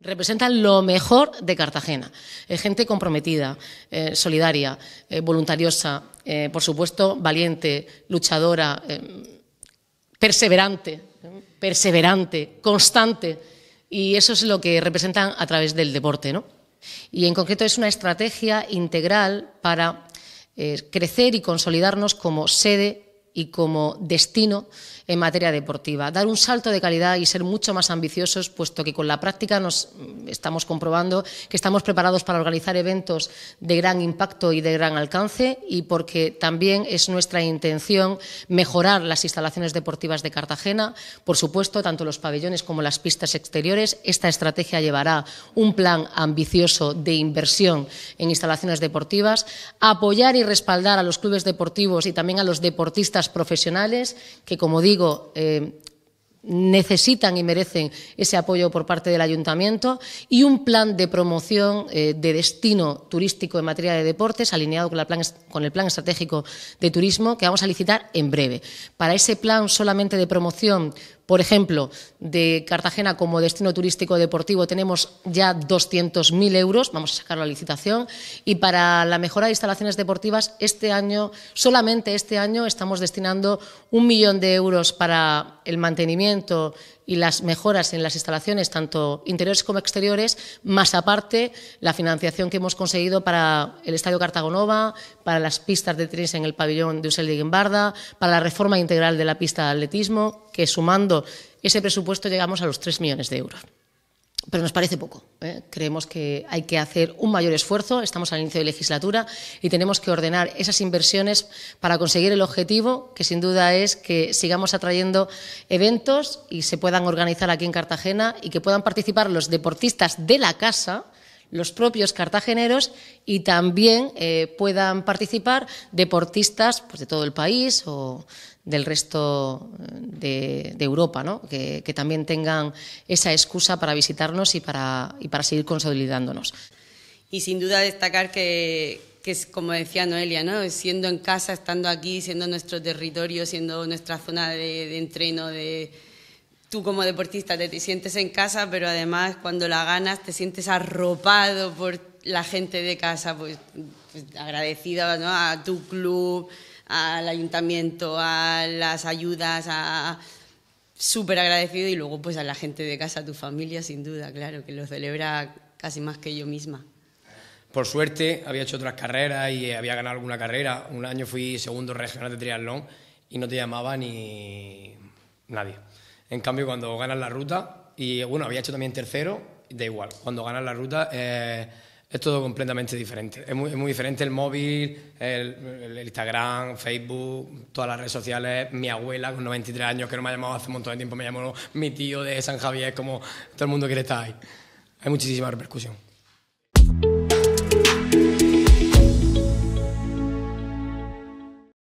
representan lo mejor de Cartagena. Eh, gente comprometida, eh, solidaria, eh, voluntariosa, por supuesto, valiente, luchadora, perseverante, perseverante, constante. Y eso es lo que representan a través del deporte, Y en concreto es una estrategia integral para crecer y consolidarnos como sede y como destino en materia deportiva, dar un salto de calidad y ser mucho más ambiciosos, puesto que con la práctica nos mm, estamos comprobando que estamos preparados para organizar eventos de gran impacto y de gran alcance y porque también es nuestra intención mejorar las instalaciones deportivas de Cartagena, por supuesto, tanto los pabellones como las pistas exteriores. Esta estrategia llevará un plan ambicioso de inversión en instalaciones deportivas, apoyar y respaldar a los clubes deportivos y también a los deportistas profesionales, que como digo, eh, necesitan y merecen ese apoyo por parte del ayuntamiento y un plan de promoción eh, de destino turístico en materia de deportes alineado con, con, el plan estratégico de turismo que vamos a licitar en breve. Para ese plan solamente de promoción por ejemplo, de Cartagena como destino turístico deportivo tenemos ya 200.000 euros, vamos a sacar la licitación, y para la mejora de instalaciones deportivas este año, solamente este año, estamos destinando un millón de euros para el mantenimiento y las mejoras en las instalaciones, tanto interiores como exteriores, más aparte la financiación que hemos conseguido para el Estadio Cartagonova, para las pistas de tenis en el pabellón de Usel de Guimbarda, para la reforma integral de la pista de atletismo que sumando ese presupuesto llegamos a los 3 millones de euros. Pero nos parece poco. ¿eh? Creemos que hay que hacer un mayor esfuerzo. Estamos al inicio de legislatura y tenemos que ordenar esas inversiones para conseguir el objetivo, que sin duda es que sigamos atrayendo eventos y se puedan organizar aquí en Cartagena y que puedan participar los deportistas de la casa los propios cartageneros y también eh, puedan participar deportistas pues, de todo el país o del resto eh, de, Europa, ¿no? que, también tengan esa excusa para visitarnos y para, y para seguir consolidándonos. Y sin duda destacar que, es como decía Noelia, ¿no? siendo en casa, estando aquí, siendo nuestro territorio, siendo nuestra zona de, de entreno, de, tú como deportista te, sientes en casa, pero además cuando la ganas te sientes arropado por la gente de casa, pues, pues a tu club, al ayuntamiento, a las ayudas, súper agradecido y luego pues a la gente de casa, a tu familia, sin duda, claro, que lo celebra casi más que yo misma. Por suerte había hecho otras carreras y había ganado alguna carrera. Un año fui segundo regional de triatlón y no te llamaba ni nadie. En cambio, cuando ganas la ruta, y bueno, había hecho también tercero, da igual, cuando ganas la ruta... Eh, es todo completamente diferente. Es muy, diferente el móvil, el, el, Instagram, Facebook, todas las redes sociales. Mi abuela con 93 años, que no me ha llamado hace un montón de tiempo, me llamó mi tío de San Javier, como todo el mundo quiere estar ahí. Hay muchísima repercusión.